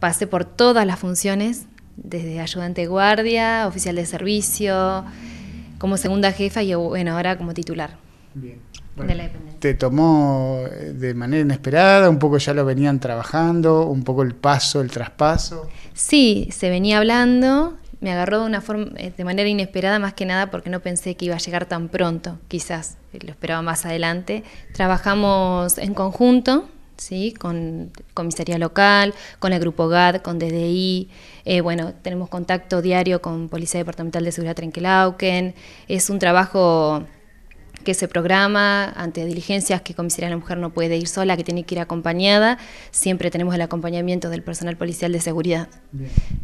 pasé por todas las funciones, desde ayudante guardia, oficial de servicio, como segunda jefa y bueno, ahora como titular. ¿Te tomó eh, de manera inesperada? ¿Un poco ya lo venían trabajando? ¿Un poco el paso, el traspaso? Sí, se venía hablando. Me agarró de una forma, eh, de manera inesperada más que nada porque no pensé que iba a llegar tan pronto, quizás lo esperaba más adelante. Trabajamos en conjunto, ¿sí? con comisaría local, con el grupo GAD, con DDI. Eh, bueno, tenemos contacto diario con Policía Departamental de Seguridad Trenquelauquen. Es un trabajo que se programa ante diligencias que comisaría la mujer no puede ir sola, que tiene que ir acompañada. Siempre tenemos el acompañamiento del personal policial de seguridad.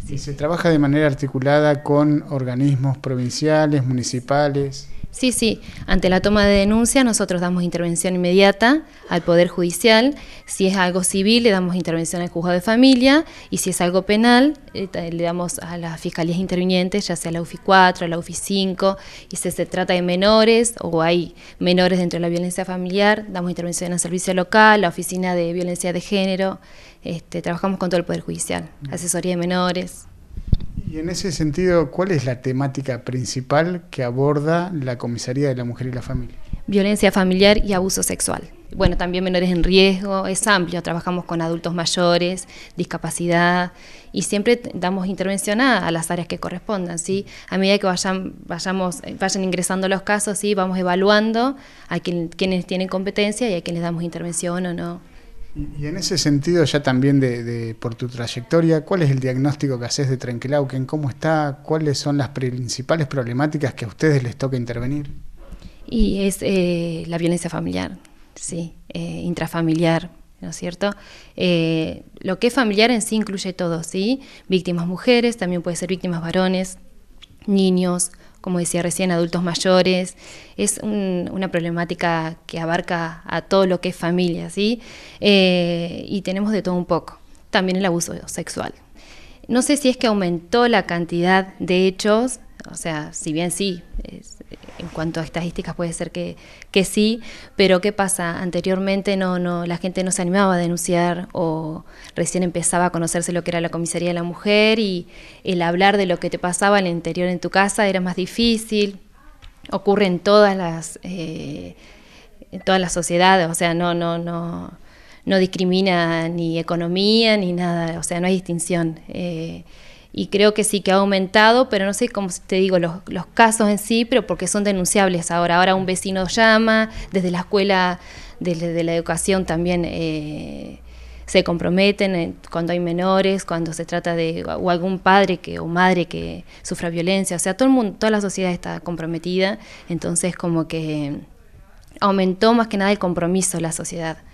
¿Se trabaja de manera articulada con organismos provinciales, municipales? Sí, sí. Ante la toma de denuncia nosotros damos intervención inmediata al Poder Judicial. Si es algo civil le damos intervención al juzgado de familia y si es algo penal eh, le damos a las fiscalías intervinientes, ya sea la UFI 4, la UFI 5. Y si se trata de menores o hay menores dentro de la violencia familiar, damos intervención al servicio local, la oficina de violencia de género. Este, trabajamos con todo el Poder Judicial, asesoría de menores. Y en ese sentido, ¿cuál es la temática principal que aborda la Comisaría de la Mujer y la Familia? Violencia familiar y abuso sexual. Bueno, también menores en riesgo, es amplio, trabajamos con adultos mayores, discapacidad y siempre damos intervención a, las áreas que correspondan, ¿sí? A medida que vayan, vayamos, eh, vayan ingresando los casos, ¿sí? Vamos evaluando a quienes tienen competencia y a quienes damos intervención o no. Y, en ese sentido, ya también de, por tu trayectoria, ¿cuál es el diagnóstico que haces de Trenquelauquen? ¿Cómo está? ¿Cuáles son las principales problemáticas que a ustedes les toca intervenir? Y es eh, la violencia familiar, sí, eh, intrafamiliar, ¿no es cierto? Eh, lo que es familiar en sí incluye todo, ¿sí? Víctimas mujeres, también puede ser víctimas varones, niños, como decía recién, adultos mayores. Es una problemática que abarca a todo lo que es familia, ¿sí? Eh, y tenemos de todo un poco. También el abuso sexual. No sé si es que aumentó la cantidad de hechos, o sea, si bien sí, en cuanto a estadísticas puede ser que, sí, pero ¿qué pasa? Anteriormente no, no, la gente no se animaba a denunciar o recién empezaba a conocerse lo que era la comisaría de la mujer y el hablar de lo que te pasaba en el interior en tu casa era más difícil. Ocurre en todas las, eh, todas las sociedades, o sea, no, no, no, no discrimina ni economía ni nada, o sea, no hay distinción. Eh, y creo que sí que ha aumentado, pero no sé cómo te digo los, los, casos en sí, pero porque son denunciables ahora. Ahora un vecino llama, desde la escuela, desde la educación también eh, se comprometen eh, cuando hay menores, cuando se trata de o algún padre que o madre que sufra violencia. O sea, todo el mundo, toda la sociedad está comprometida, entonces como que aumentó más que nada el compromiso de la sociedad.